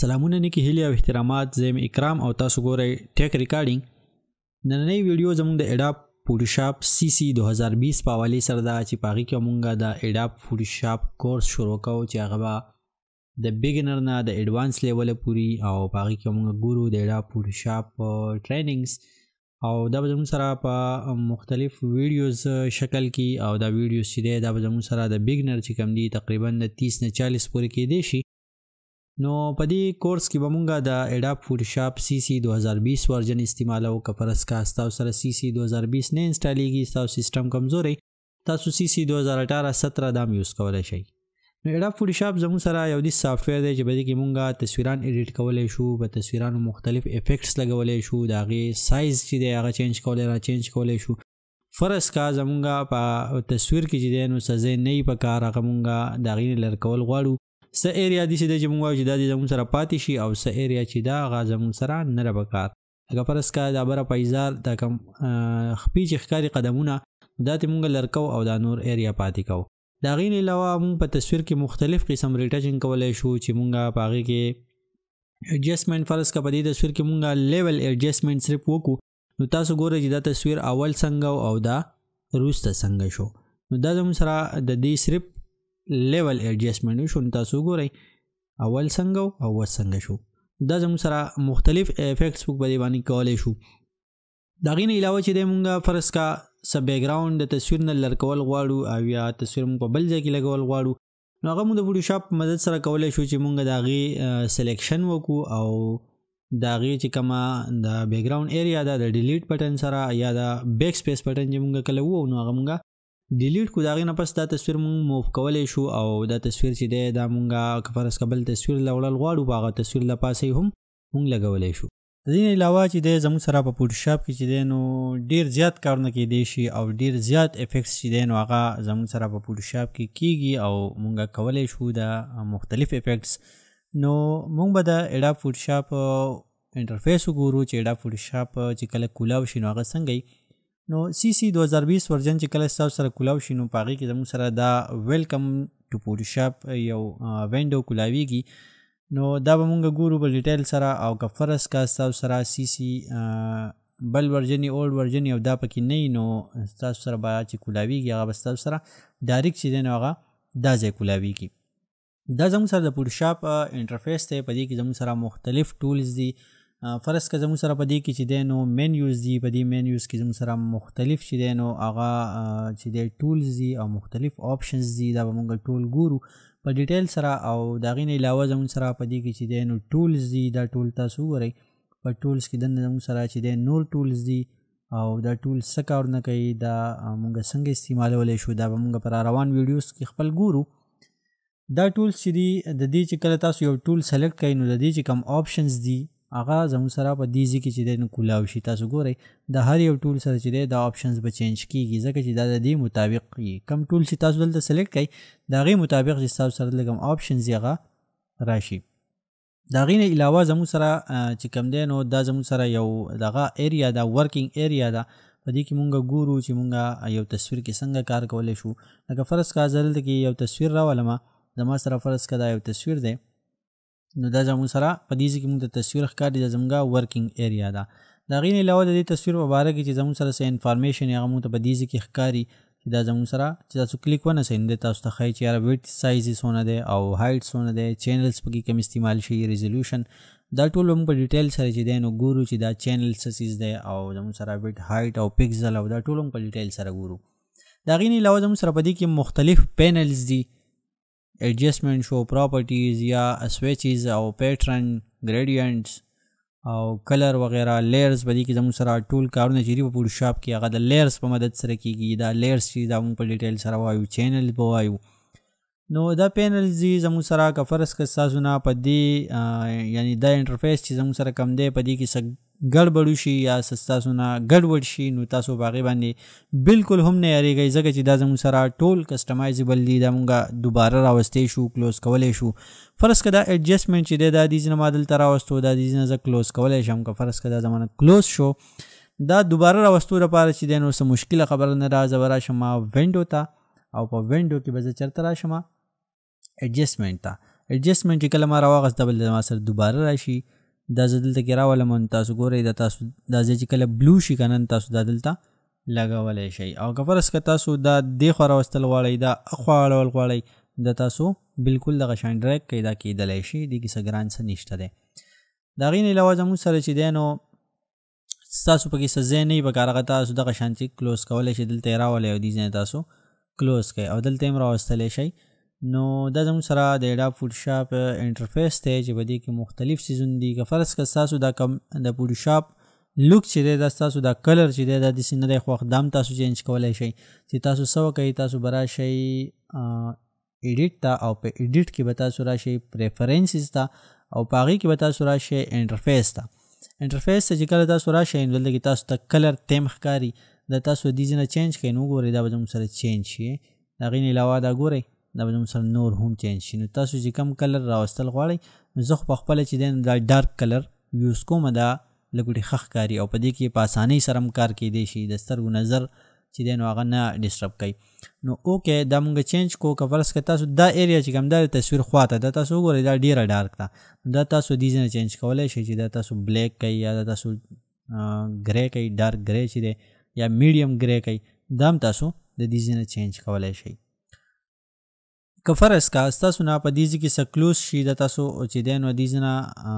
سلامونه نیکی هلی او احترامات زم اکرام او تاسو ګورئ ټیک ریکارډینګ نننې ویډیو زموږ د اډاپ فوټوشاپ سی سی 2020 په حواله سره دا چې پاغي کې مونږه د اډاپ فوټوشاپ کورس شروع کوو چې هغه د بیګنر نه د ایڈوانس لیول پوري او پاغي کې مونږه ګورو د اډاپ فوټوشاپ ټریننګز او دا به زموږ سره په مختلف ویډیوز شکل کې او دا ویډیوز چې دا به زموږ سره د بیګنر چې کم دي تقریبا د 30 نه 40 پورې کې دي شي نو په دې کورس کې به مونږه د اډاپ فوټوشاپ سی سی 2020 ورژن استعمالو کپرس کا تاسو سره سی سی 2020 نه انسټالیږي تاسو سیستم کمزوري تاسو سی سی 2018 17 دام یوز کولای شئ نو اډاپ فوټوشاپ زموږ سره یو دي سافټویر دی چې به کې مونږه تصویران اډیټ کولای شو په تصویرانو مختلف افیکټس لګولای شو دا غي سایز چې دی هغه چینج کولای را چینج کولای شو فرض کا زمونږه په تصویر کې چې دی نو سزې نه په کار هغه مونږه دا غي لړ کول غواړو س ایریا د سیده چې مونږ وایو چې دا د مون سره پاتې شي او س ایریا چې دا غا زمون سره نه را بکار اگر پر اسکا د بره پایزار د کم خپي چې ښکاری قدمونه دا ته مونږ لرکو او دا نور ایریا پاتې کو دا غین علاوه مونږ په تصویر کې مختلف قسم ریټچینګ کولای شو چې مونږه پاغه کې ایڈجسٹمنٹ فرض کا پدې تصویر کې مونږه لیول ایڈجسٹمنٹ صرف وکړو نو تاسو ګورئ چې دا تصویر اول څنګه او دا روسته څنګه شو نو دا زموږ سره د دې صرف لیول ایڈجسٹمنٹ وشو نو تاسو ګورئ اول څنګه او اوس څنګه شو دا زموږ سره مختلف افیکټس په دې باندې کولی شو دا غین علاوه چې د مونږه فرض کا سب بیک گراوند د تصویر نه لړکول غواړو او یا تصویر مونږ په بل ځای کې لګول غواړو نو هغه مونږ د فوټوشاپ مدد سره کولای شو چې مونږ دا غي سلیکشن وکړو او دا غي چې کما د بیک گراوند ایریا دا د ډیلیټ بٹن سره یا دا بیک سپیس بٹن چې مونږ کله وو نو هغه مونږ ډیلیټ کو داغې نه پس دا تصویر مونږ موف کولای شو او دا تصویر چې دی دا مونږه کفرس قبل تصویر لوړل غواړو باغه تصویر لپاسې هم مونږ لګولای شو دین علاوه چې د زموږ سره په فوټوشاپ کې چې دی نو ډیر زیات کارونه کې دی شي او ډیر زیات افیکټس چې دی نو هغه زموږ سره په فوټوشاپ کې کیږي او مونږه کولای شو دا مختلف افیکټس نو مونږ به د اډا فوټوشاپ انټرفیس وګورو چې اډا فوټوشاپ چې کله کولاو شي نو هغه څنګه نو سی سی 2020 ورژن چې کله تاسو سره کولاو شي نو پاغي کې زموږ سره دا ویلکم ټو فوټوشاپ یو وینډو کولاویږي نو دا به موږ ګورو په ډیټیل سره او کفرس کا تاسو سره سی سی بل ورژن اولډ ورژن یو دا پکې نه نو تاسو سره به چې کولاویږي هغه بس تاسو سره ډایرکټ چې دی نو هغه دا ځای کولاویږي دا زموږ سره د فوټوشاپ انټرفیس دی په دې کې زموږ سره مختلف ټولز دي فرض که زموږ سره په دې کې چې دی نو مینیوز دي په دې مینیوز کې زموږ سره مختلف چې دی نو هغه چې دی ټولز دي او مختلف آپشنز دي دا به موږ ټول ګورو په ډیټیل سره او دا غین علاوه زموږ سره په دې کې چې دی نو ټولز دي دا ټول تاسو وګورئ په ټولز کې دنه زموږ سره چې دی نور ټولز دي او دا ټول څه کار نه کوي دا مونږ څنګه استعمالولی شو دا به مونږ پر روان ویډیوز کې خپل ګورو دا ټول چې دي د دې چې کله تاسو یو ټول سلیکټ کوئ نو د دې چې کوم آپشنز دي هغه زموږ سره په دې ځکه چې د کولاو شي تاسو ګورئ د هر یو ټول سره چې دا آپشنز به چینج کیږي ځکه چې دا د دې مطابق کم ټول چې تاسو دلته سلیکټ کړئ دا غي مطابق چې تاسو سره لګم آپشنز یې هغه راشي دا غي نه علاوه زموږ سره چې کم دی نو دا زموږ سره یو دغه ایریا دا ورکینګ ایریا دا په دې کې مونږ ګورو چې مونږ یو تصویر کې څنګه کار کولای شو لکه فرض کا ځل کې یو تصویر راولم زما سره فرض کدا یو تصویر دی نو دا زموږ سره په دې کې موږ د تصویر ښکاري د زمګه ورکینګ ایریا ده دا غینې علاوه د دې تصویر په اړه کې چې زموږ سره سه انفارمیشن هغه موږ ته په دې کې ښکاري دا زموږ سره چې تاسو کلیک ونه سین د تاسو ته خای چې یار ویډ سایز سونه ده او هایټ سونه ده چینلز پکې کم استعمال شي ریزولوشن دا ټول هم په ډیټیل سره چې دینو ګورو چې دا چینل سسیز ده او زموږ سره ویډ هایټ او پکسل او دا ټول هم په ډیټیل سره ګورو دا غینې علاوه زموږ سره په دې کې مختلف پینلز دي adjustment show properties या switches او پیټرن ګریډینټس او کلر وغیرہ لیئرز بدی کې زموږ سره ټول کارونه چې په پور شاپ کې هغه د لیئرز په مدد سره کیږي دا لیئرز چې دا موږ په ډیټیل سره وایو چینل په وایو نو دا پینلز زموږ سره کفرس کې سازونه په دې یعنی دا انټرفیس چې زموږ سره کم دی په دې کې ګډوډ شي یا تاسو نه ګډوډ شي نو تاسو باغې باندې بالکل هم نه یریږئ ځکه چې دا زموږ سره ټول کسٹمایزبل دي دا مونږه دوباره راوستې شو کلوز کولای شو فرض کدا ایڈجسٹمنٹ چې دا د ځینې مدل تر راوستو دا د ځینې ز کلوز کولای شم که فرض کدا زمونه کلوز شو دا دوباره راوستو لپاره چې دنه سم مشکل خبر نه راځه ورا شمه وینډو ته او په وینډو کې به چرته را شمه ایڈجسٹمنٹ ته ایڈجسٹمنٹ چې کله ما راوغس دبل ما سره دوباره راشي دا زدل ته کرا ولا مون تاسو ګورئ دا تاسو دا چې کله بلو شي کنن تاسو دا دلته لګولای شي او کفر اس که تاسو دا د خو راوستل غواړئ دا اخوا اړول غواړئ دا تاسو بالکل د غشان ډریک کیدا کیدلای شي د کیسه ګران څه نشته ده دا غین علاوه زمو سره چې دینو تاسو پکې سزا نه به کارغه تاسو د غشان چې کلوز کولای شي دلته راولای او دي ځنه تاسو کلوز کوي او دلته هم راوستلې شي نو دا زموږ سره د اډا فوټوشاپ انټرفیس دی چې په دې کې مختلف سیزون دي که فرض که ستاسو دا کم د فوټوشاپ لوک چې دی دا ستاسو دا کلر چې دی دا داسې نه دی خو اقدام تاسو چینج کولی شئ چې تاسو څه وکړئ تاسو به راشئ ایډیټ ته او په ایډیټ کې به تاسو راشئ پریفرنسز ته او په هغې کې به تاسو راشئ انټرفیس ته انټرفیس ته چې کله تاسو راشئ نو دلته کې تاسو ته کلر تیم ښکاري دا تاسو دې ځای نه چینج کړئ نو وګورئ دا به زموږ سره چینج شي د هغې نه علاوه دا ګورئ دا به سره نور هم چینج شي نو تاسو چې کم کلر راوستل غواړئ نو زه خو پخپله چې دی دا ډارک کلر یوز کوم دا لګوټي خخ کاری او په دې کې په اسانۍ سره کار کېدی شي د سترګو نظر چې دی نو هغه نه ډسټرب کوي نو اوکې دا مونږ چینج کو که ورس که تاسو دا ایریا چې کوم دا تصویر خواته دا تاسو وګورئ دا ډیره ډارک ده دا تاسو دې ځنه چینج کولی شئ چې دا تاسو بلیک کوي یا دا تاسو ګری کوي ډارک ګری چې دی یا میډیم ګری کوي دا هم تاسو د دې ځنه چینج کولی شئ کفر اس کا تاسو نه په دې کې سکلوز شي د تاسو چې د نو دې نه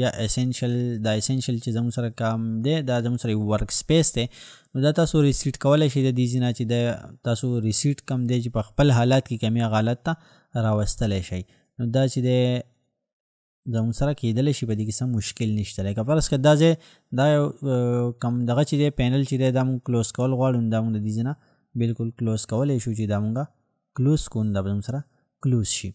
بیا اسینشل دا اسینشل چې زمو سره کام دی دا زمو سره ورک سپیس دی نو دا تاسو ریسیټ کولای شي د دې نه چې د تاسو ریسیټ کم دی چې په خپل حالات کې کمی غلط ته راوستلی شي نو دا چې د زمو سره کېدل شي په دې کې سم مشکل نشته لکه پر اسکه دا چې دا کم دغه چې د پینل چې د دم کلوز کول غواړم دا موږ د دې نه بالکل کلوز کولای شو چې دا موږ क्लूस कोण सारा मित्रा क्लूसशी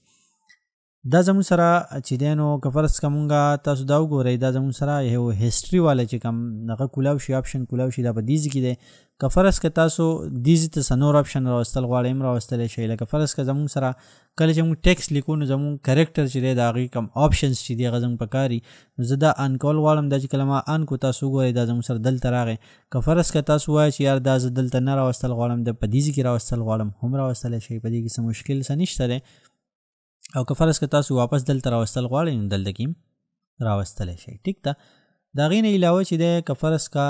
دا زمون سره چې دینو کفرس کومګه تاسو دا وګورئ دا زمون سره یو هیستوري والے چې کوم نغه کولاو شي اپشن کولاو شي دا په دیز کې دی کفرس که تاسو دیز ته سنور اپشن راوستل غواړئ هم راوستل شي لکه کفرس که زمون سره کله چې موږ ټیکس لیکو نو زمون کریکټر چې دی دا غي کم آپشنز چې دی غزم پکاري نو زه دا ان کول غواړم دا چې کلمه ان کو تاسو وګورئ دا زمون سره دلته راغې کفرس که تاسو وای چې یار دا زه دلته نه راوستل غواړم د په دیز کې راوستل غواړم هم راوستل شي په دې کې څه مشکل څه نشته او که فرض که تاسو واپس دلته راوستل غواړئ نو دلته کې راوستلی شئ ټیک ده د هغې نه علاوه چې دی که فرض کا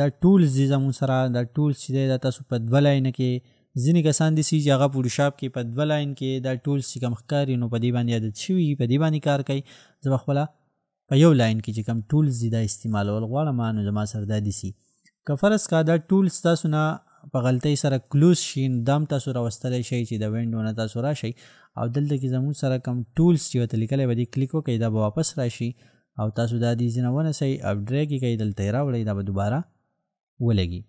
دا ټولز دي زمونږ سره دا ټولز چې دی دا تاسو په دوه لاینه کې ځینې کسان دي چې هغه فوټوشاپ کې په دوه لاین کې دا ټولز چې کوم ښکاري نو په دې باندې عادت شوي په دې باندې کار کوي زه به خپله په یو لاین کې چې کوم ټولز دي دا استعمالول غواړم نو زما سره دا دي سي که فرض کا دا ټولز تاسو نه په غلطۍ سره کلوز شي دام تاسو راوستلی شئ چې د ونډو نه تاسو راشئ او دلته کې زموږ سره کوم ټولز چې ورته لیکلی به دې کلیک وکړئ دا به واپس راشي او تاسو دا دې ځینه ونیسئ او ډرېګ یې کوئ دلته یې راوړئ دا به دوباره ولګي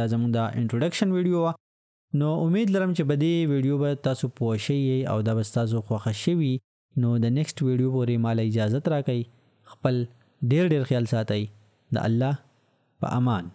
دا زموږ دا انټروډکشن ویډیو وه نو امید لرم چې به دې ویډیو به تاسو پوه شئ او دا به ستاسو خوښه شوي نو د نیکسټ ویډیو پورې مالا اجازت راکړئ خپل ډیر ډیر خیال ساتئ د الله په امان